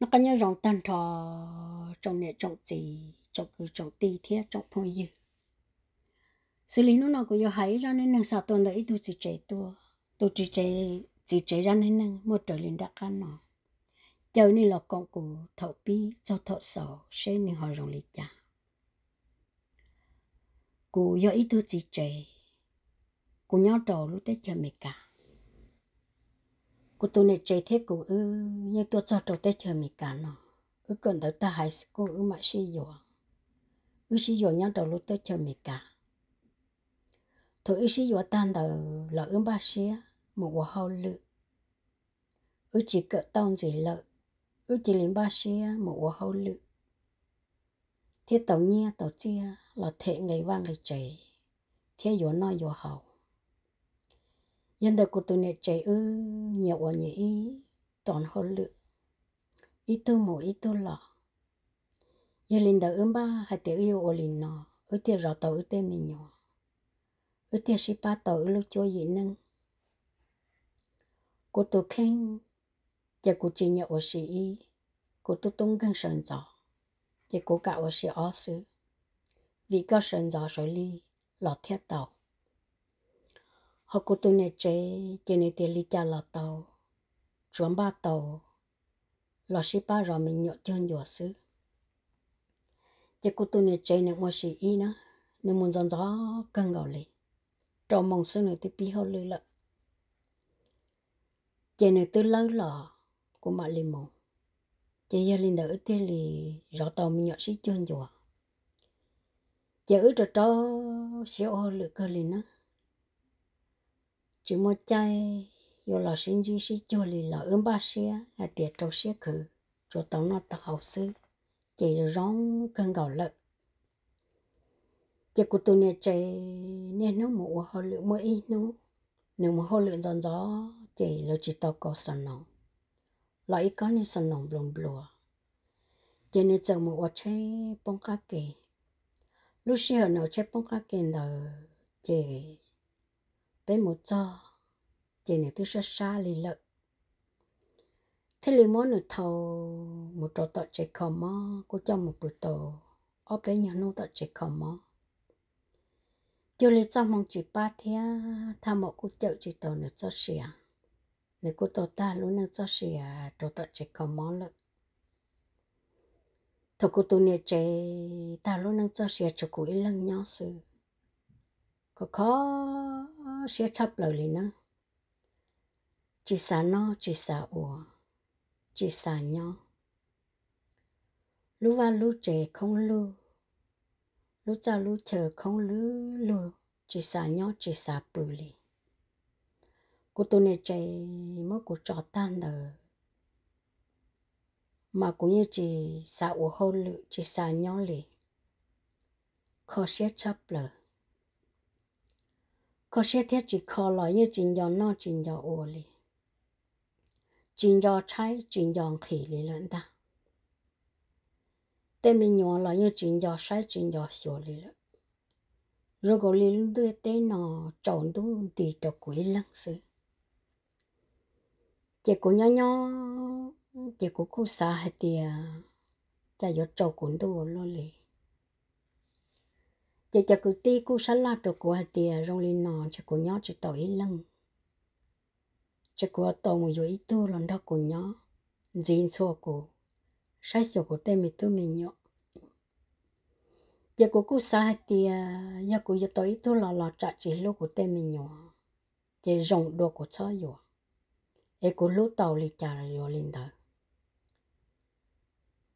nó có nhớ rồng tan trò trong nè trong gì trong cứ trồng tì thế trồng phong dư xử lý nó nó có yêu hãy ra nên nàng sao tuần đấy tôi chỉ chế tôi tôi chỉ chế chỉ chế ra nên nàng một trở lên đã can nó chờ nên là con cụ thọ bi cho thọ sổ sẽ nên họ rồng lịch cha cụ yêu ít tôi chỉ chế cụ nhau trò lúc tết chờ mệt cả cô tôi nè chạy thế cô ư nhưng tôi cho trâu tới chơi mì cả nó ư còn đỡ ta hại cô ư mà xí dọ ư xí dọ nhau đầu lúc tới chơi mì cả thôi ư xí dọ tan đầu là ư ba xí một quả hậu lự ư chỉ cỡ tông gì lợ ư chỉ lính ba xí một quả hậu lự thế tàu nhia tàu chia là thế ngày vang ngày chạy thế dọ no dọ hậu nhân đời của tôi này chạy ư nhiều ở nhỉ toàn hồn lự ít tu mù ít tu lọ giờ linh đời ướm ba hay tiểu yêu ở linh nọ ở tiệt rõ tàu ở tiệt mình nhỏ ở tiệt sĩ ba tàu ở lúc chúa gì nâng của tôi khen giờ cô chỉ nhà ở sĩ của tôi tung gần sơn gió giờ cô cả ở sĩ ó sứ vì có sơn gió rồi ly lọt theo tàu họ cố tu nè chơi chơi nè tiền lý cha lọ tàu chuẩn ba tàu lọ sĩ ba rồi mình nhọ chân nhọ xứ chơi cố tu nè chơi nè mua sĩ y nữa nên muốn dọn gió cần gạo lì trò mong xứ này tôi bị hao lư lợ chơi nè tôi lâu lọ của mọi lì mù chơi gia linh đỡ tiền lì rõ tàu mình nhọ sĩ chân nhọ chơi ở trò trò xíu lự cơ lì nữa chỉ một chai yo là sinh chính sĩ cho lì là ướm ba xe là tiệt trâu xe khử cho tổng nó tạc hậu sư chỉ rong cơn gạo lợn chỉ của tôi nè chạy nè nó mũ hồ lượng mới ít nó nếu mà hồ lượng giòn gió chỉ là chỉ tao có sẵn nòng lại có nên sẵn nòng lồng lùa chỉ nên chờ mũ chạy bông cá kì lúc xưa nó chạy bông cá kì là chỉ bé một cho chị này tôi xa xa lì lợ thế lì món nữa thầu một trò tọt chạy khò mò cô cho một bữa tổ ở bé nhà nô tọt chạy khò mò cho lì trong mong chị ba thế tha mọ cô chợ chị tổ nữa cho xìa à. nếu cô tổ ta luôn nữa cho xìa à, trò tọt chạy khò mò lợ thầu cô tu nè trẻ ta luôn nâng cho xìa cho à, cô ấy lăng nhau sự có khó sẽ chấp lời lên nó chỉ xả nó chỉ xả ủa chỉ xả nhau lúc va lúc trẻ không lưu lúc cha lúc chờ không lưu lưu chỉ xả nhau chỉ xả bự lì cô tôi này chạy mất cô trò tan đời mà cũng như chỉ xả ủa hôn lự chỉ xả nhau lì khó sẽ chấp lời có sẽ thiết chỉ khó lo như chính do nó chính do ô li chính do trái chính do khỉ li lận ta tên mình nhỏ lo như chính do sai chính do xô li lận rồi gọi li lúc đưa tên nó trộn tu đi cho quỷ lăng sự chị cũng nhỏ nhỏ chị cũng cô xa hết tiền chả có trâu cũng tu lo liền giờ cho cử ti cô sẵn la trò của hạt tiền rong lên nọ cho cô nhỏ chỉ tội lưng cho cô tàu một dối tu lần đó cô nhỏ dính xua cô sai cho cô tên mình tôi mình nhọ giờ cô cô sa hạt tiền giờ cô giờ ít tu lò lò trả chỉ lúc cô tên mình nhọ giờ rong đồ cô cho nhọ ấy cô lúc tàu lì trả rồi lên đó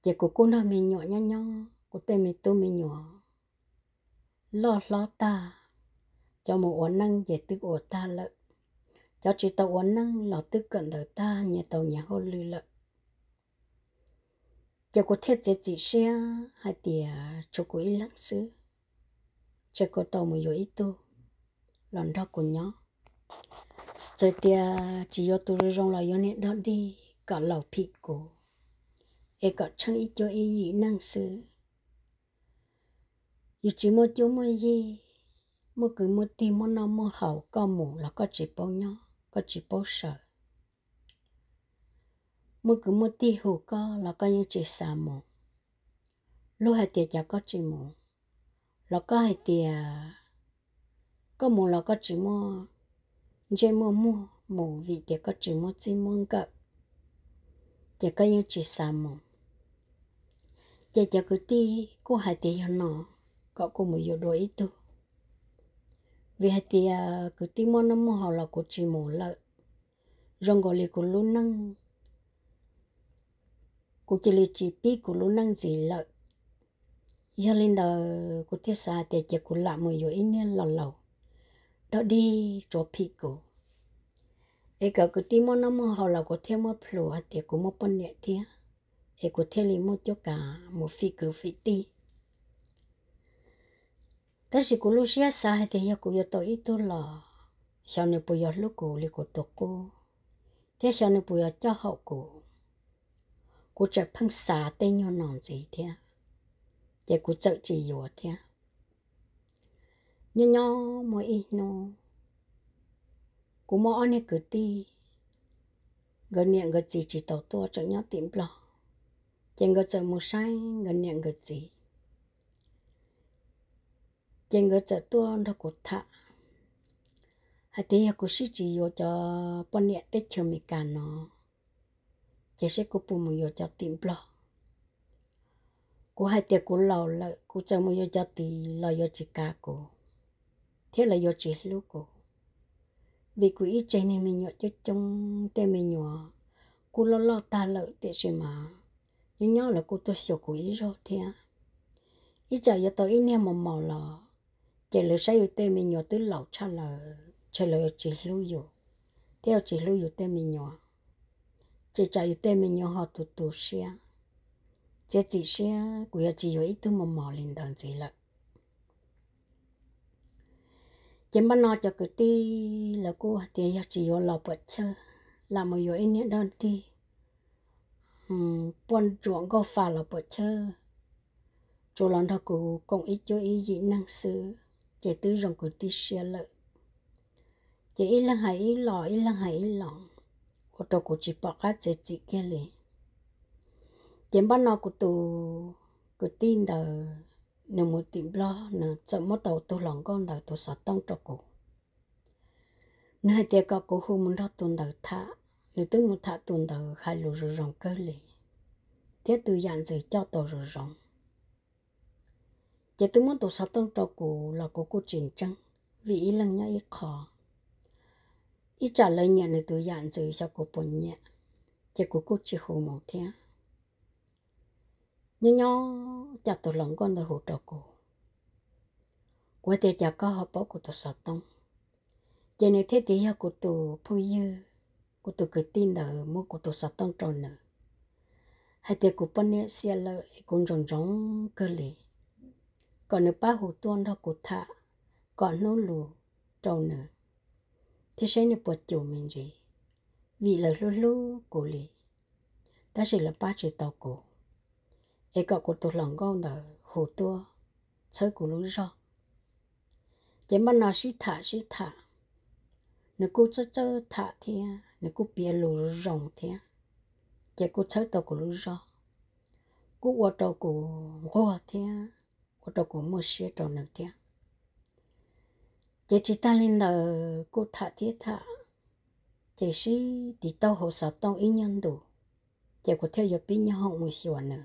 giờ cô cô nào mình nhọ nhọ nhọ cô tên mình tôi mình nhọ lo lo ta cho một ổn năng về tư ổ ta lợi cho chỉ tàu ổn năng là tư cận đời ta nhà tàu nhà hô lư lợi cho cô thiết chế chỉ xe hai tìa cho cô ý lắng xứ cho cô tàu một yếu ý tu lòn đó của nhỏ giờ tìa chỉ yếu tu rong là yếu nét đó đi cả lầu phi cổ e cả chân ý cho ý gì năng xứ yêu chỉ mơ chỗ mơ gì mơ cứ mơ tí mơ nó mơ hậu có mù là có chỉ bao nhó có chỉ bao sợ mơ cứ mơ tí hủ có là có những chỉ xả mù lúc hai tiệt chả có chỉ mù là có hai tiệt có mù là có chỉ mơ chỉ mơ mù mù vì tiệt có chỉ mơ chỉ mơ cả tiệt có những chỉ xả mù chả chả cứ tí cô hai tiệt nhỏ có cô mới yêu đôi ý tư vì hạt thì à, cứ tìm món nó mua họ là cô chỉ mổ lợi rong gọi là cô luôn năng cô chỉ là chỉ biết cô luôn năng gì lợi giờ lên đó cô thiết xa thì chỉ cô làm một yêu ít nên lò lầu đó đi cho phi cô ấy cả cứ tìm món nó mua họ là cô theo mua plu thì cô một bánh nhẹ thế ấy cô thêm liền mua cho cả một phi cứ phi ti thế thế thì cô cô cô, cô cô, cô, cô cô lúc để 但是古路些啥还得要古要到一多了，小女不要路古里古多古，这小女不要叫好古，古只碰啥得要弄几天，这古走几月天，nhỏ nhỏ mỗi ít cô nô, 古 mỗi anh cứ đi, gần niệm gần gì chỉ tàu tua cho nhau tìm lo, chẳng gần chơi mua sai gần niệm gần gì chèn ngựa chở tua nó cột thả hay thế cô sư chỉ vô cho bọn nhẹ tết chờ mình cả nó chỉ sẽ cô bù mình vô cho tìm lo cô hai tiệc cô lầu là cô chờ mình vô cho tì lo vô chỉ cả cô thế là vô chỉ lúc cô vì cô ít chơi nên mình nhọ cho trong tên mình nhọ, cô lo lo ta lợi thế gì mà nhưng nhau là cô tôi sợ cô ít rồi thế ý ít giờ tôi ít nem màu màu là chỉ lỡ sai tên mình nhỏ tới lẩu cha là cha lỡ chỉ lưu yo theo chỉ lưu yo tên mình nhỏ chỉ cha yo tên mình nhỏ họ tụ tụ xe chỉ chỉ xe của chỉ yo ít tu mà mò lên đằng chỉ là chỉ mà nó cho cái ti là cô thì yo chỉ yo lẩu bớt chơi làm một yo anh đơn ti buôn chuộng có phải là bớt chơi chỗ lần đó cô cũng ít cho ý gì năng sự chế tư rồng của tí xe lợi chế ý lăng hải ý lọ ý lăng hải ý lọ ô tô của chị bỏ cá chế chị kia lì chế bắt nó của tù của tin đờ nếu muốn tìm lo nè chậm mất tàu tôi lòng con đờ tôi sợ tông trọ cụ nè tiệc có cụ hôm muốn đó tuần đờ thả nếu tôi muốn thả tuần đờ hai lù rồi rồng cơ lì thế tôi dặn gì cho tôi rồi rồng chỉ tôi muốn tổ sáu tông trò cổ là của cô chuyển trăng vì ý lần nhau ý khó ý trả lời nhận này tôi dặn rồi cho cổ bồn nhẹ chỉ của cô chỉ hồ một thế nhưng nhau chặt tôi lòng con đời hồ trò cổ của tôi chả có hợp bó của tổ sáu tông chỉ nếu thế thì của tổ phu dư của tổ cứ tin đời mua của tổ sáu tông tròn nữa hay tiệc cổ bọn nè xia lợi cũng rồng rống cơ lì còn nửa ba hồ tuôn đó cột thả còn nô lù trâu nở thế sẽ nửa bột chủ mình gì vì là lú lú cổ lì ta chỉ là ba chỉ tàu cổ ấy cọ cổ tổ lòng gông đó hồ tuôn, chơi cổ lú rõ chỉ mà nó sĩ thả sĩ thả nếu cô chơi chơi thả thì nếu cô bia lù rồng thì chỉ cô chơi tàu cổ lú rõ cô qua tàu cổ ngô thì của tôi cũng mua xe đồ nữa thế chỉ chỉ ta lên là cô thả thế thả chỉ sĩ thì tao hồ sợ tao ý nhân đủ chỉ có theo bị bên nhau không một xíu à nữa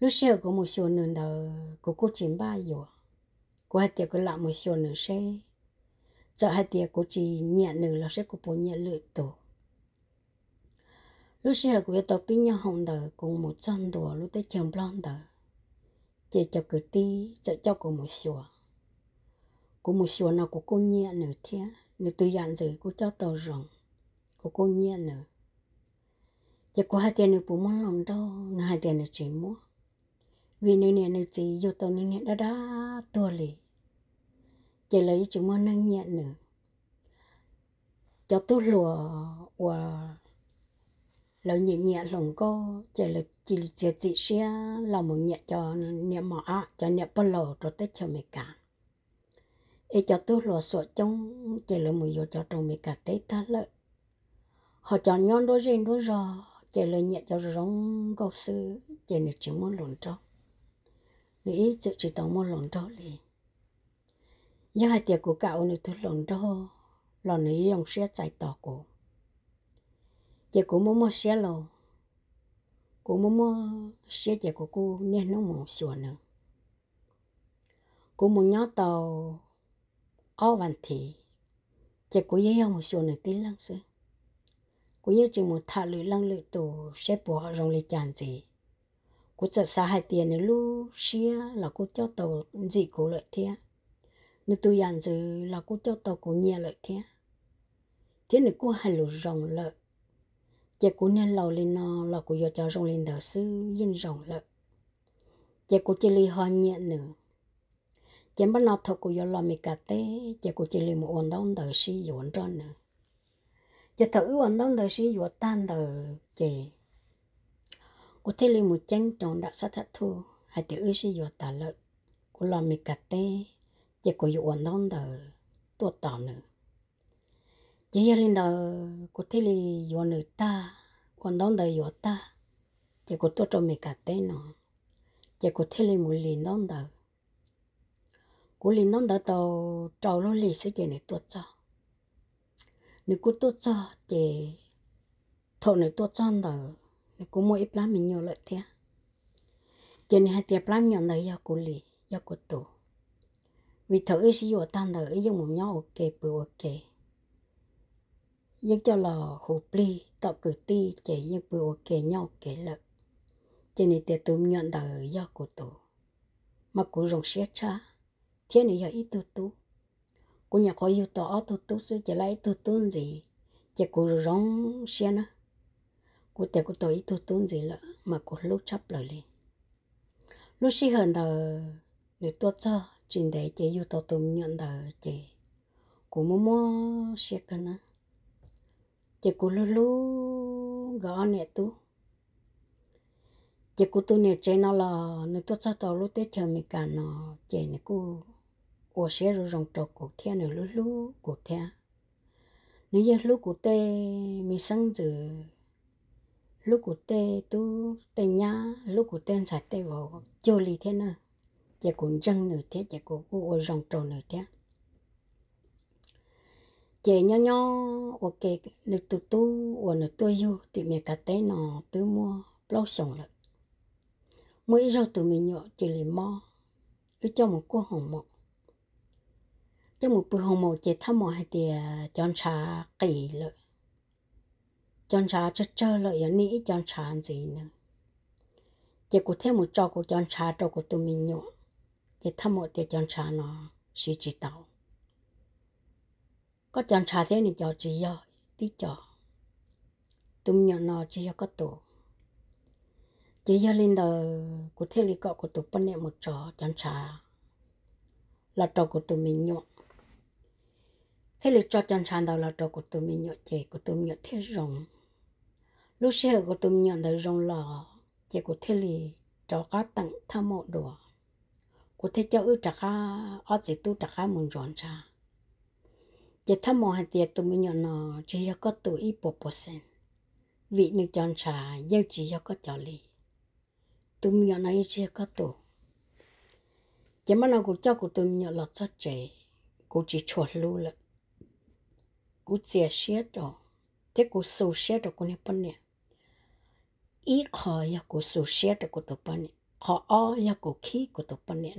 lúc xưa có một xíu nữa là cô cô chín ba rồi cô hai tiệc cô làm một xíu nữa sẽ giờ hai tiệc cô chỉ nhận nữa là sẽ cô bố nhận lựa tổ lúc xưa cô biết tao bị nhau không đời cùng một trăm đồ lúc đấy chồng bao đời chị cho cái ti, cho cho cô một xùa cô một xùa nào của cô nhẹ nữa thế nữa tôi dặn rồi cô cho tàu rồng của cô nhẹ nữa chị cô hai tiền nữa bố muốn lòng đâu nữa hai tiền nữa chỉ mua vì nữa nè nữa chỉ vô tàu nữa nè đã đã tua lì chị lấy chúng mua năng nhẹ nữa cho tôi lùa và lỡ nhẹ nhẹ lồng cô chỉ là chỉ chỉ chỉ xe lòng một nhẹ cho nhẹ mỏ cho niệm bao lò cho tết cho mẹ cả ấy cho tôi lò sọ trong chỉ là mùi vô cho trong mẹ cả tết ta lợi họ cho nhon đôi riêng đôi rò chỉ lời nhẹ cho rong câu sư chỉ là chỉ muốn lồn cho, nghĩ chữ chỉ tao muốn lồn cho liền giờ hai tiệc của cậu nữa tôi lồn cho lồn này dòng xe chạy tỏ cổ chị cũng mua mua xe lô, cũng mua mua xe chị của cô nghe nó mỏng sủa nữa cũng mua nhó tàu ao vạn thị chị của dễ dàng một sủa nữa tí lăng sư cũng như chừng một thà lưỡi lăng lưỡi tù sẽ bỏ rồng lì chàn gì cô chợt xa hai tiền nữa lu xe là cô cho tàu gì cô lợi thế nếu tôi dàn dư là cô cho tàu cô nhẹ lợi thế thế này cô hai lũ rồng lợi chị cũng nên lầu lên nó là của do cho rong lên đỡ sư yên rong lợ chị cũng chỉ li hoa nhẹ nữa chị bắt nó thật của do lo mì cà tê chị cũng chỉ li một ổn đông đỡ sư dọn ra nữa chị thử ổn đông đỡ sư dọn tan đỡ chị cô thấy li một chân tròn đã sát thật thu hay tự sư dọn tà lợ của lo mì cà tê chị cũng ổn đông đỡ tuột tỏ nữa chế gia linh đầu cụ thể là do nữ ta còn đón đời do ta chế cụ tôi cho mình cả tên nó chế cụ thể là mũi liền đón đời cụ liền đón đời đâu, trầu lô lì sẽ chế này tôi cho nếu cô tôi cho chế thôi này tôi cho đó, nếu cụ mỗi ít lắm mình nhiều lợi thế chế này hai tiệp lắm nhiều đời cho cô, lì do cụ tổ vì thợ ấy sử dụng tan đời ấy dùng một nhau ok bự ok nhưng cho lò hồ pli tọ cử ti chỉ nhưng bữa kể nhau kể lợt chỉ này tiệt tụm nhận đời do của tụ mà cũng rồng xé cha thế này giờ ít tu tu, của nhà có yêu tọ tu tu suy chỉ lại tu tu gì chỉ cũng rồng xé nữa của tiệt của tôi ít tu tu gì lợ mà cũng lúc chấp lời lên lúc xí hơn đời người tua cho chỉ để chỉ yêu tọ tụm nhận đời chỉ cũng mua mua xé cái nữa chỉ cú lú lú gõ nè tu, chỉ cú tu nè chơi nó là nè tu sao tàu lú tết chờ mì cả nó chơi nè cú ô xe rồi rong trầu cột theo nè lú lú cột theo nếu như lú cột tê mì sáng giờ lú cột tê tu tê nhá lú cột tê sạch tê vào chơi lì thế nè chỉ cú răng nửa thế chỉ cú ô rong trầu nửa thế chế nhỏ nhỏ ở kề lực tụ tu ở lực tôi du thì mình cả té nó tự mua lâu sống lực mỗi rau tụi mình nhọ chỉ lấy mò cứ cho một cua hồng mọc cho một bữa hồng mọc chế thăm mò hay thì à, chọn xà kỳ lợi chọn xà chơi chơi lợi ở nĩ chọn xà gì nữa chế cụ thêm một trò của chọn xà trò của tụi mình nhọ chế thăm mò thì chọn xà nó sẽ chỉ tàu có chọn trà thế này cho chị yo tí cho tụm nhọn nó chị yo có tổ chị yo lên đầu của thế lý cọ của tổ bên này một trò chọn trà là trò của tụi mình nhọn thế lý cho chọn trà đầu là trò của tụi mình nhọn chị của tụi nhọn thế rồng lúc xưa của tụi nhọn đời rồng lò chị của thế lý cho cá tặng tham mộ đồ của thế cho ư trà khá ở chỉ tu trà khá muốn rộn trà giờ thăm mò hạt tiệt tụi mình nhỏ nó chỉ cho có tụi ít bộ bộ sen vị nữ chọn trà yêu chỉ cho có chọn lì tụi mình nhỏ nó yêu chỉ có tụi chỉ mà nó cũng cho của tụi mình nhỏ lọt cho trẻ cũng chỉ chuột lưu lận cũng chia sẻ cho, thế cũng sâu sẻ cho cũng nên bận nè ít họ yêu cũng sâu sẻ rồi cũng tụi bận họ o yêu cũng khí cũng tụi bận nè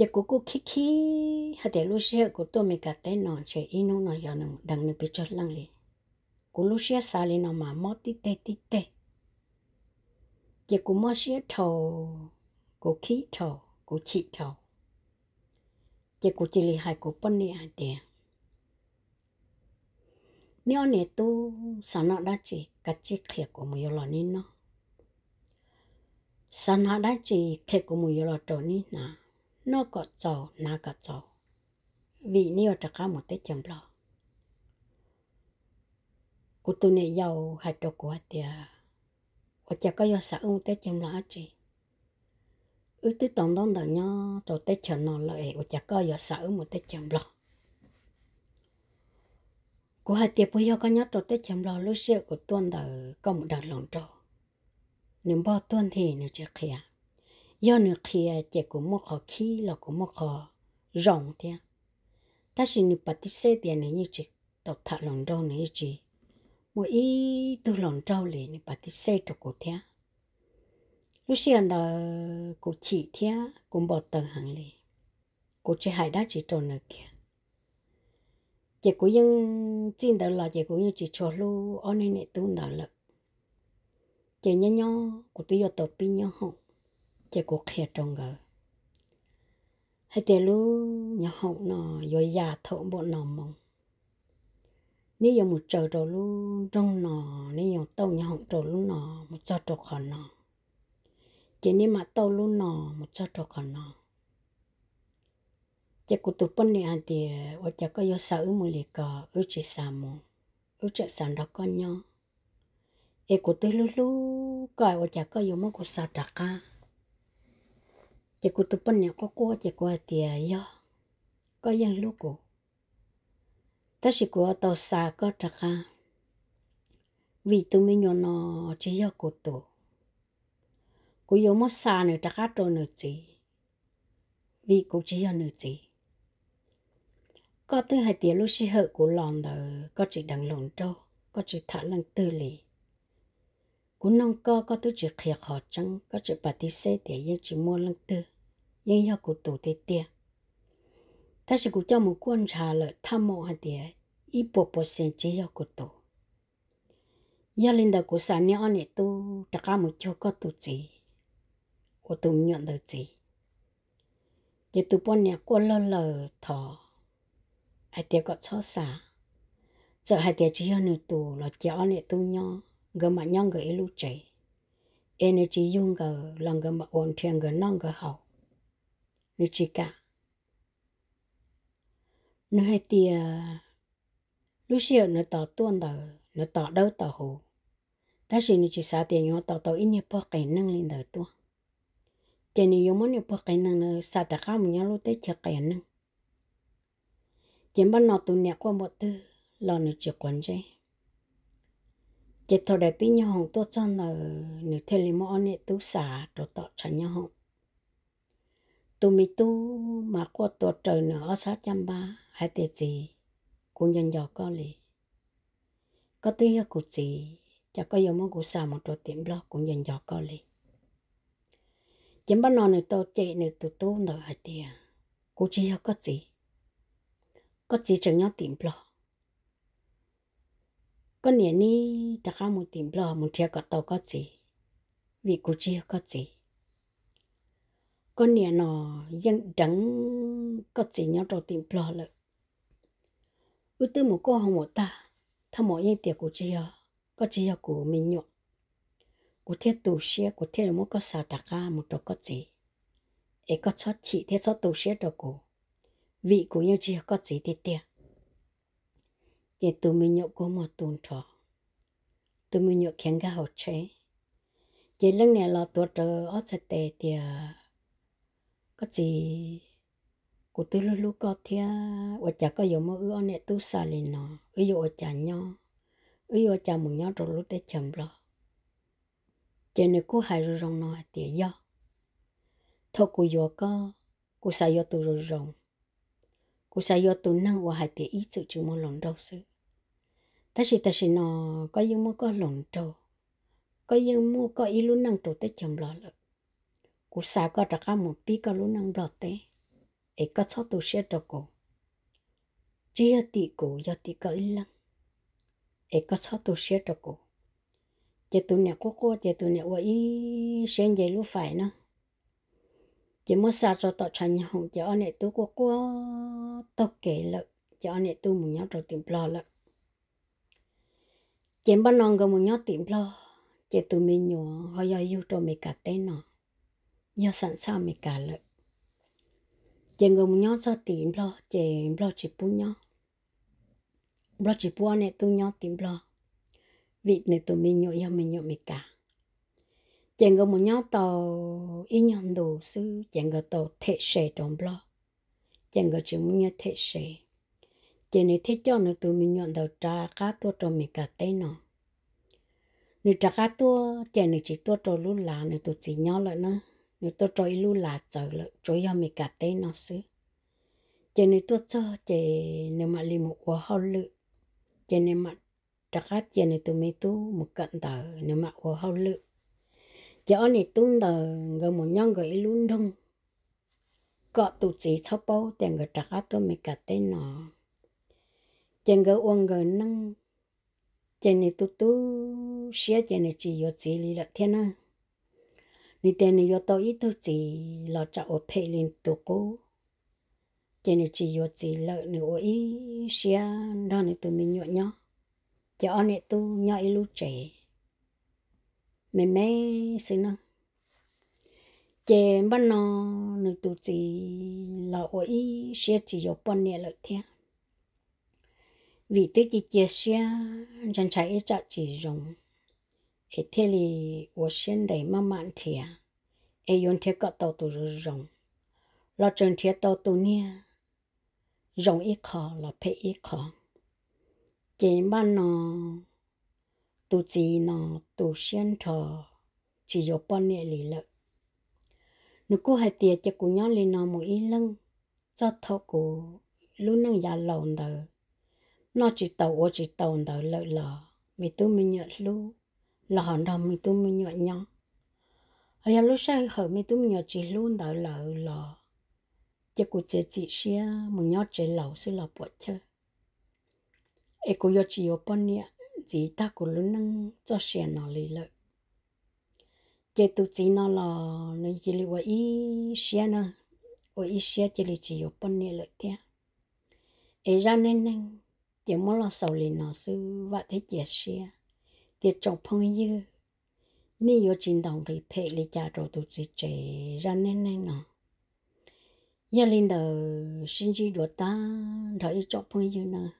giờ dạ, cô cô khi khi hạt để lúc xưa cô tôi mới cả tên nó chơi inu nó giờ nó đang nó bị cho lăng lì cô lúc xưa xa lên nó mà mót tít tê tít tê giờ dạ, cô mót xưa thầu cô khi thầu cô chị thầu giờ dạ, cô chỉ lì hai cô bận nè hạt để nếu này tu sao nó đã chỉ cắt chiếc khía của mình lo nín nó sao nó đã chỉ khía của mình lo trốn nè nó có chầu nó có chầu vì nếu trả cả một tết chồng lo cụ tu này giàu hạt đồ của thì ở à, chợ có do sợ ông tết chồng lo chị ước tết tổng đón đợi nhau cho tết chồng nó lợi ở chợ có do sợ một tết chồng lo của hai tiệp bây giờ có nhớ cho tết chồng lo lúc xưa của tuần đợi có một đợt lòng trò nếu bao tuần thì nếu chưa khía kia chỉ có một 要你看结果么好去，那个么好让的。但是你把第三点呢，你只到他龙舟呢，只我一到龙舟里，你把第三这个听。lúc xưa là cô chị thế cũng bỏ tờ hàng lì cô chị hải đã chỉ tròn nữa kìa chị cũng nhưng xin đỡ là chị cũng nhưng chỉ cho lu ở nơi này tu đỡ lực chị nhớ nhớ của tôi giờ tập pin nhớ hồng chỉ cuộc khe trong ngờ hay tiền lu nhà hậu nọ rồi già thọ bộ nọ mong nếu giờ một trời rồi lu trong nọ nếu giờ tàu nhà hậu rồi lu nọ một cho trò khó nọ chỉ nếu mà tàu lu nọ một cho trò khó nọ chỉ có tụi bên này anh thì ở chợ có vô sợ một lì cờ ở chỉ xà mù ở chợ sản đó con nhau e của tôi lu lu cài ở chợ có vô mất của sao trạc ca chỉ cụ tụp bên nhà có cô chỉ cụ tiền yo có dân lúc cụ ta chỉ cụ tàu xa có thật ha vì tụi mình nhỏ nó chỉ yo cụ tụ cụ yo mất xa nữa thật ha nữa chỉ vì cụ chỉ yo nữa chỉ có tôi hai tiền lúc xí hở của lòng đời có chỉ đằng lòng trâu có chỉ thả lần tư lý cũng nông cơ có tôi chỉ khía khó chẳng có chỉ bà tí xe để nhưng chỉ mua lăng tư nhưng yêu cụ tủ tê tê ta sẽ cụ cho một quan trà lợi tham mộ hạt tía ít bộ bộ sen chỉ yêu cụ tủ yêu linh đạo cụ sản nhau này tu đã cả một chỗ có tủ gì của tủ nhận được chỉ, giờ tụ bọn nhà qua lâu lâu thọ ai tiệc có cho xả giờ hai tiệc chỉ hơn nửa tù là chéo này tu nhau gỡ mà nhong gỡ elu chạy energy dùng gỡ lòng gỡ mà ổn thiện gỡ nong gỡ hậu nữ chỉ cả nữ hai tia lúc xưa nữ tỏ tuôn tờ nữ tỏ đâu tờ hồ ta chỉ nữ chỉ sao tiền nhau tỏ tỏ ít nhiều bơ cái năng lên đời tuôn tiền nhiều món nhiều bơ cái năng nữ sao ta khao mình nhau lúc tới chợ cái năng chỉ bắt nó tu nhà qua một thứ lo nữ chỉ quan trọng chỉ thọ đại bị nhau hồng tôi cho là nửa thế li mò anh tu xả rồi tọt cho nhau hồng tu mi tu mà qua tọt trời nửa sáu trăm ba hai tỷ gì cũng nhân dò có lì có tí ở cụ chị chả có dòng món cụ xả một trò tiệm lo cũng nhân dò có lì chỉ bắt nó nửa tôi chạy nửa tu tu nửa hai tỷ cụ chỉ có gì có gì chẳng nhau tiệm lo có nè ní đã có một tìm lo một chia có tàu có gì vì cô chia có gì có nè nó dân trắng có gì nhau rồi tìm lo lợ u tư một cô hồng một ta thà mỗi yên tiệc của chia có chia của mình nhọ của thiết tù xe của thiết là một có sa đã có một đồ có gì ấy có chót chị thiết chót tu xe đồ của vị của nhau chia có gì thì tiệc chị tụi mình nhậu có một tuần trò tụi mình nhậu khiến gà hậu chế chị lần này là tôi trở ở sẽ tệ thì à, có gì của tôi lúc lúc có thia à, ở chả có giống mơ ở nè tôi xài lên nó ở dụ ở chả nhau ở dụ ở chả một nhau rồi lúc để chậm lo chị này cô hài rồi rong nó thì do thôi cô dụ có cô xài do tôi rồi rong cô xài do tôi năng và hài tỉa ít sự chữ một lần đâu sự ta chỉ ta chỉ nó có những mua có lồng trâu có những mua có ít lúc năng trâu tới chậm lo lợ cụ xa có đặt ra một pi có lúc năng lo tế ấy có cho tôi sẽ cho cô chỉ có tỷ cô do tỷ có ít lăng ấy có cho tôi sẽ cho cô chỉ tôi nè cô cô chỉ tôi nè qua ít xem vậy lúc phải nữa chỉ mới xa cho tọt chăn nhau chỉ anh ấy tôi cô cô tao kể lợ chỉ anh ấy tôi muốn nhau trâu tìm lo lợ chém bao nòng gồm một nhóm tiệm lo chị tụi mi nhỏ họ giờ yêu trò mình cả tên nó nhỏ sẵn sao mi cả lợi chị gồm một nhóm sao tiệm lo chị lo chỉ bu nhỏ lo chỉ bu này tụi nhỏ tiệm lo vị này tụi mi nhỏ yêu mi nhỏ mi cả chị gồm một nhóm tàu ít nhóm đồ sư chị gồm tàu thể sẻ trong lo chị gồm chỉ muốn nhớ thể sẻ chỉ nên thấy cho nó tụi mình nhận đầu trả cá tua cho mình cả tay nó nếu trả cá tua chỉ nên chỉ tua cho lú lá nếu tụi chỉ nhớ lại nó nếu tua cho lú lá trở lại cho nhau mình cả tay nó xứ chỉ nên tua cho chỉ nếu mà li một quả hậu lự chỉ nên mà trả cá chỉ nên tụi mình tu một cận tờ nếu mà quả hậu lự chỉ ở này tung tờ người một nhân người luôn đông có tụi chỉ thắp bao tiền người trả cá tua mình cả tay nó chân gỡ uông gỡ năng chân này tu tu xía chân này chỉ yếu chỉ lý là thiên na ni tên này yếu tao ít tu chỉ lo cho ô phê lên tu cố chân này chỉ yếu chỉ lợi nữa ô ý xía đó này tụi mình nhọ, nhó cho anh này tu nhỏ ít lúc trẻ mẹ mẹ xin năng chè bắt nó nữ tu chỉ là ô ý xía chỉ yếu bọn nè lợi thiên vì tôi chỉ chia sẻ chẳng chạy ít chặt chỉ dùng ở thế thì ở trên đấy mà mặn thìa ở yon thế có tàu tụ dùng lo chân thế tàu tụ nia dùng ít khó là phê ít khó chỉ mà nó tụ chỉ nó tụ xuyên thọ chỉ có bao nhiêu lì lợi nếu cô hai tiệt cho cô nhớ lì nó một ít lưng cho thọ cô luôn năng giả lộn đời nó chỉ tàu ô chỉ tàu đó lợi lò mình tu mình nhớ lu là họ đó mình tu mình nhớ nhau Ai nhà lúc sáng hở mình tu mình nhớ chỉ luôn đó lợi lò chỉ cụ chế chỉ xia mình nhớ chế lẩu xí lò bột chơi ai cụ nhớ chỉ ở bên nhà chỉ ta cụ luôn năng cho xia nó lì lợi chế tu chỉ nó là nó chỉ là ý xe nó ý xia chỉ là chỉ ở bên nhà lợi thế ai ra nên năng chỉ muốn lo sầu lì nó sư và thế chia sẻ tiệt trọng phong dư ni yo chín đồng thì phê lì cha rồi tụt gì trẻ ra nên nên nó gia linh đời sinh chi đồ ta đợi trọng phong dư nữa